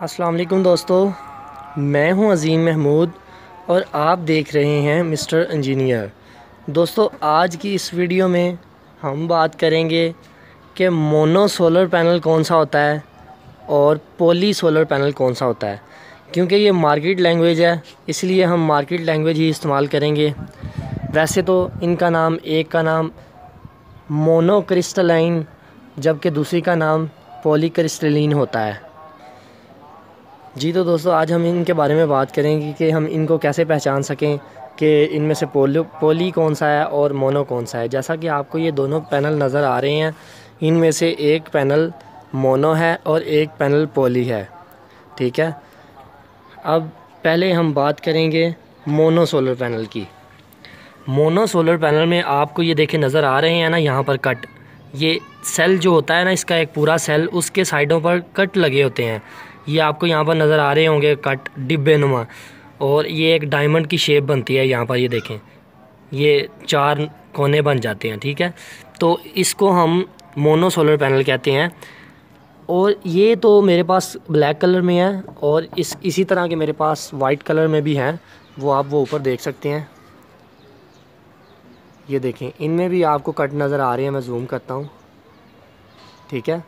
असलम दोस्तों मैं हूं अज़ीम महमूद और आप देख रहे हैं मिस्टर इंजीनियर दोस्तों आज की इस वीडियो में हम बात करेंगे कि मोनो सोलर पैनल कौन सा होता है और पोली सोलर पैनल कौन सा होता है क्योंकि ये मार्केट लैंग्वेज है इसलिए हम मार्केट लैंग्वेज ही इस्तेमाल करेंगे वैसे तो इनका नाम एक का नाम मोनोक्रिस्टलाइन जबकि दूसरी का नाम पॉलीक्रिस्टलिन होता है जी तो दोस्तों आज हम इनके बारे में बात करेंगे कि हम इनको कैसे पहचान सकें कि इनमें से पोलो पोली कौन सा है और मोनो कौन सा है जैसा कि आपको ये दोनों पैनल नज़र आ रहे हैं इनमें से एक पैनल मोनो है और एक पैनल पोली है ठीक है अब पहले हम बात करेंगे मोनो सोलर पैनल की मोनो सोलर पैनल में आपको ये देखे नज़र आ रहे हैं ना यहाँ पर कट ये सेल जो होता है ना इसका एक पूरा सेल उसके साइडों पर कट लगे होते हैं ये आपको यहाँ पर नज़र आ रहे होंगे कट डिब्बे नुमा और ये एक डायमंड की शेप बनती है यहाँ पर ये देखें ये चार कोने बन जाते हैं ठीक है तो इसको हम मोनो सोलर पैनल कहते हैं और ये तो मेरे पास ब्लैक कलर में है और इस इसी तरह के मेरे पास वाइट कलर में भी हैं वो आप वो ऊपर देख सकते हैं ये देखें इनमें भी आपको कट नज़र आ रही है मैं जूम करता हूँ ठीक है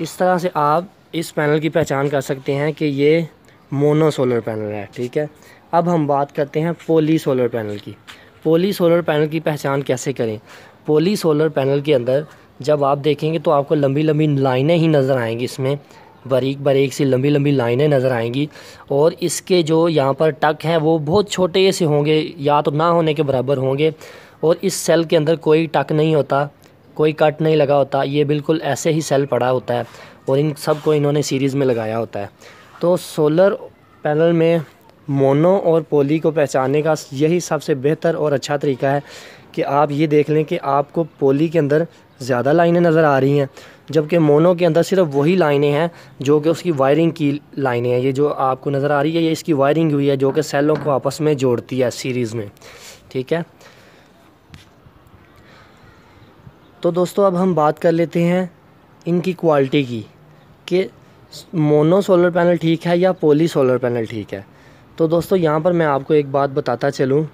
इस तरह से आप इस पैनल की पहचान कर सकते हैं कि ये मोनो सोलर पैनल है ठीक है अब हम बात करते हैं पोली सोलर पैनल की पोली सोलर पैनल की पहचान कैसे करें पोली सोलर पैनल के अंदर जब आप देखेंगे तो आपको लंबी लंबी लाइनें ही नज़र आएंगी इसमें बारीक बारीक सी लंबी लंबी लाइनें नज़र आएंगी और इसके जो यहाँ पर टक हैं वो बहुत छोटे से होंगे या तो ना होने के बराबर होंगे और इस सेल के अंदर कोई टक नहीं होता कोई कट नहीं लगा होता ये बिल्कुल ऐसे ही सेल पड़ा होता है और इन सब को इन्होंने सीरीज़ में लगाया होता है तो सोलर पैनल में मोनो और पोली को पहचानने का यही सबसे बेहतर और अच्छा तरीका है कि आप ये देख लें कि आपको पोली के अंदर ज़्यादा लाइनें नज़र आ रही हैं जबकि मोनो के अंदर सिर्फ वही लाइनें हैं जो कि उसकी वायरिंग की लाइनें हैं ये जो आपको नज़र आ रही है ये इसकी वायरिंग हुई है जो कि सेलों को आपस में जोड़ती है सीरीज़ में ठीक है तो दोस्तों अब हम बात कर लेते हैं इनकी क्वालिटी की कि मोनो सोलर पैनल ठीक है या पोली सोलर पैनल ठीक है तो दोस्तों यहाँ पर मैं आपको एक बात बताता चलूँ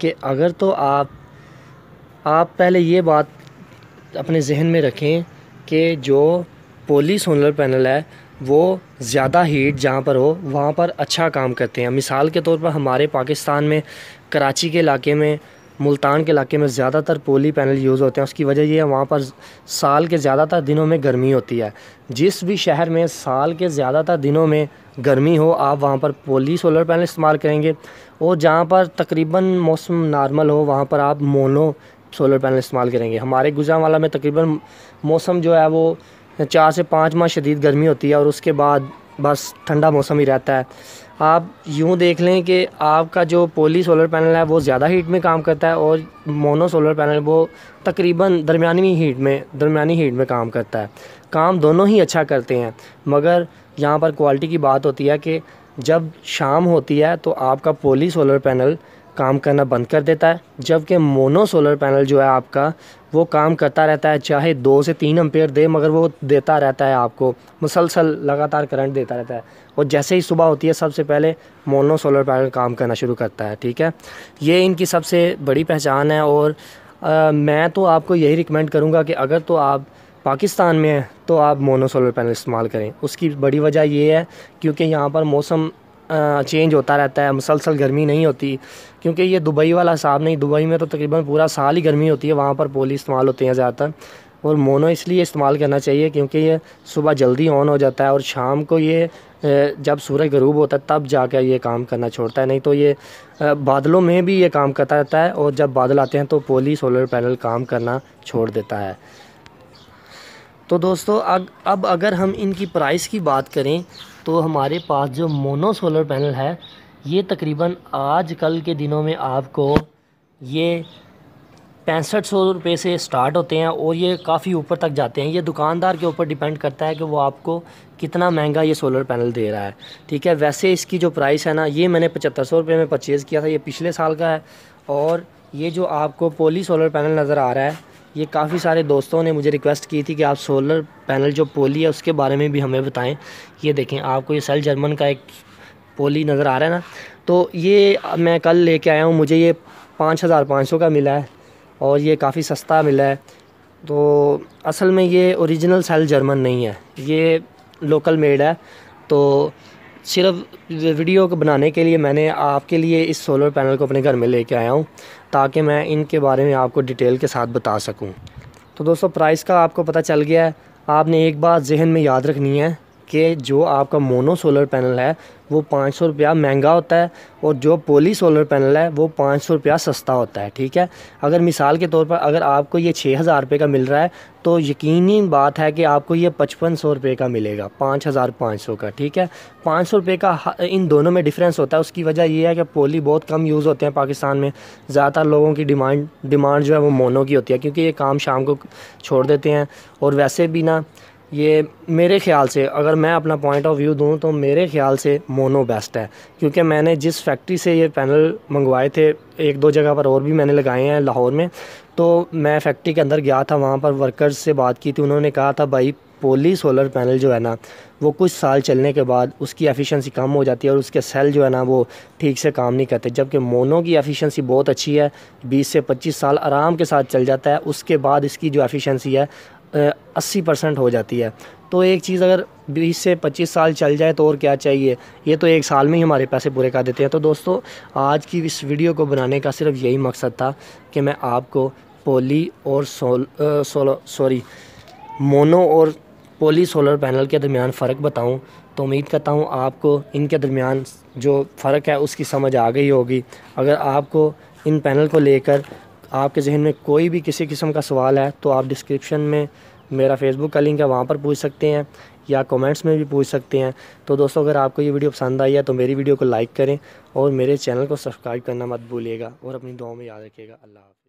कि अगर तो आप आप पहले ये बात अपने जहन में रखें कि जो पोली सोलर पैनल है वो ज़्यादा हीट जहाँ पर हो वहाँ पर अच्छा काम करते हैं मिसाल के तौर पर हमारे पाकिस्तान में कराची के इलाके में मुल्तान के इलाके में ज़्यादातर पोली पैनल यूज़ होते हैं उसकी वजह ये है वहाँ पर साल के ज़्यादातर दिनों में गर्मी होती है जिस भी शहर में साल के ज़्यादातर दिनों में गर्मी हो आप वहाँ पर पोली सोलर पैनल इस्तेमाल करेंगे और जहाँ पर तकरीबन मौसम नॉर्मल हो वहाँ पर आप मोनो सोलर पैनल इस्तेमाल करेंगे हमारे गुजरावाला में तकरीबन मौसम जो है वो चार से पाँच माह शदीद गर्मी होती है और उसके बाद बस ठंडा मौसम ही रहता है आप यूँ देख लें कि आपका जो पोली सोलर पैनल है वो ज़्यादा हीट में काम करता है और मोनो सोलर पैनल वो तकरीबन दरमिया हीट में दरमिया हीट में काम करता है काम दोनों ही अच्छा करते हैं मगर यहाँ पर क्वालिटी की बात होती है कि जब शाम होती है तो आपका पोली सोलर पैनल काम करना बंद कर देता है जबकि मोनो सोलर पैनल जो है आपका वो काम करता रहता है चाहे दो से तीन एम्पेयर दे मगर वो देता रहता है आपको मुसलसल लगातार करंट देता रहता है और जैसे ही सुबह होती है सबसे पहले मोनो सोलर पैनल काम करना शुरू करता है ठीक है ये इनकी सबसे बड़ी पहचान है और आ, मैं तो आपको यही रिकमेंड करूँगा कि अगर तो आप पाकिस्तान में हैं तो आप मोनो सोलर पैनल इस्तेमाल करें उसकी बड़ी वजह यह है क्योंकि यहाँ पर मौसम चेंज होता रहता है मुसलसल गर्मी नहीं होती क्योंकि ये दुबई वाला हिसाब नहीं दुबई में तो तकरीबन पूरा साल ही गर्मी होती है वहाँ पर पोली इस्तेमाल होते हैं ज़्यादातर और मोनो इसलिए इस्तेमाल करना चाहिए क्योंकि ये सुबह जल्दी ऑन हो जाता है और शाम को ये जब सूरज गरूब होता है तब जाकर ये काम करना छोड़ता है नहीं तो ये बादलों में भी ये काम करता रहता है और जब बादल आते हैं तो पोली सोलर पैनल काम करना छोड़ देता है तो दोस्तों अग, अब अगर हम इनकी प्राइस की बात करें तो हमारे पास जो मोनो सोलर पैनल है ये तकरीबन आज कल के दिनों में आपको ये पैंसठ सौ रुपये से स्टार्ट होते हैं और ये काफ़ी ऊपर तक जाते हैं ये दुकानदार के ऊपर डिपेंड करता है कि वो आपको कितना महंगा ये सोलर पैनल दे रहा है ठीक है वैसे इसकी जो प्राइस है ना ये मैंने पचहत्तर सौ रुपये में परचेज़ किया था ये पिछले साल का है और ये जो आपको पोली सोलर पैनल नज़र आ रहा है ये काफ़ी सारे दोस्तों ने मुझे रिक्वेस्ट की थी कि आप सोलर पैनल जो पोली है उसके बारे में भी हमें बताएं ये देखें आपको ये सेल जर्मन का एक पोली नज़र आ रहा है ना तो ये मैं कल लेके आया हूँ मुझे ये पाँच हज़ार पाँच सौ का मिला है और ये काफ़ी सस्ता मिला है तो असल में ये ओरिजिनल सेल जर्मन नहीं है ये लोकल मेड है तो सिर्फ वीडियो को बनाने के लिए मैंने आपके लिए इस सोलर पैनल को अपने घर में लेके आया हूँ ताकि मैं इनके बारे में आपको डिटेल के साथ बता सकूँ तो दोस्तों प्राइस का आपको पता चल गया है आपने एक बात जहन में याद रखनी है कि जो आपका मोनो सोलर पैनल है वो पाँच सौ रुपया महंगा होता है और जो पोली सोलर पैनल है वो पाँच सौ रुपया सस्ता होता है ठीक है अगर मिसाल के तौर पर अगर आपको ये छः हज़ार रुपये का मिल रहा है तो यकीनी बात है कि आपको ये पचपन सौ रुपये का मिलेगा पाँच हज़ार पाँच सौ का ठीक है पाँच सौ रुपये का इन दोनों में डिफरेंस होता है उसकी वजह यह है कि पोली बहुत कम यूज़ होते हैं पाकिस्तान में ज़्यादातर लोगों की डिमांड डिमांड जो है वो मोनो की होती है क्योंकि ये काम शाम को छोड़ देते हैं और वैसे भी ना ये मेरे ख्याल से अगर मैं अपना पॉइंट ऑफ व्यू दूँ तो मेरे ख्याल से मोनो बेस्ट है क्योंकि मैंने जिस फैक्ट्री से ये पैनल मंगवाए थे एक दो जगह पर और भी मैंने लगाए हैं लाहौर में तो मैं फैक्ट्री के अंदर गया था वहाँ पर वर्कर्स से बात की थी उन्होंने कहा था भाई पोली सोलर पैनल जो है ना वो कुछ साल चलने के बाद उसकी एफिशिएंसी कम हो जाती है और उसके सेल जो है ना वो ठीक से काम नहीं करते जबकि मोनो की एफिशिएंसी बहुत अच्छी है 20 से 25 साल आराम के साथ चल जाता है उसके बाद इसकी जो एफिशिएंसी है अस्सी परसेंट हो जाती है तो एक चीज़ अगर बीस से पच्चीस साल चल जाए तो और क्या चाहिए ये तो एक साल में ही हमारे पैसे पूरे कर देते हैं तो दोस्तों आज की इस वीडियो को बनाने का सिर्फ यही मकसद था कि मैं आपको पोली और सोल सोलो सॉरी मोनो और पोली सोलर पैनल के दरमियान फ़र्क बताऊं तो उम्मीद करता हूं आपको इनके दरमियान जो फ़र्क है उसकी समझ आ गई होगी अगर आपको इन पैनल को लेकर आपके जहन में कोई भी किसी किस्म का सवाल है तो आप डिस्क्रिप्शन में मेरा फेसबुक का लिंक है वहाँ पर पूछ सकते हैं या कमेंट्स में भी पूछ सकते हैं तो दोस्तों अगर आपको ये वीडियो पसंद आई है तो मेरी वीडियो को लाइक करें और मेरे चैनल को सब्सक्राइब करना मत भूलिएगा और अपनी दुआओं में याद रखिएगा अल्लाह